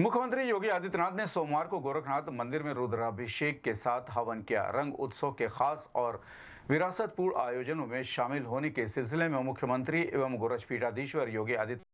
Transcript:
मुख्यमंत्री योगी आदित्यनाथ ने सोमवार को गोरखनाथ मंदिर में रुद्राभिषेक के साथ हवन किया रंग उत्सव के खास और विरासतपूर्ण आयोजनों में शामिल होने के सिलसिले में मुख्यमंत्री एवं गोरखपीठाधीश्वर योगी आदित्य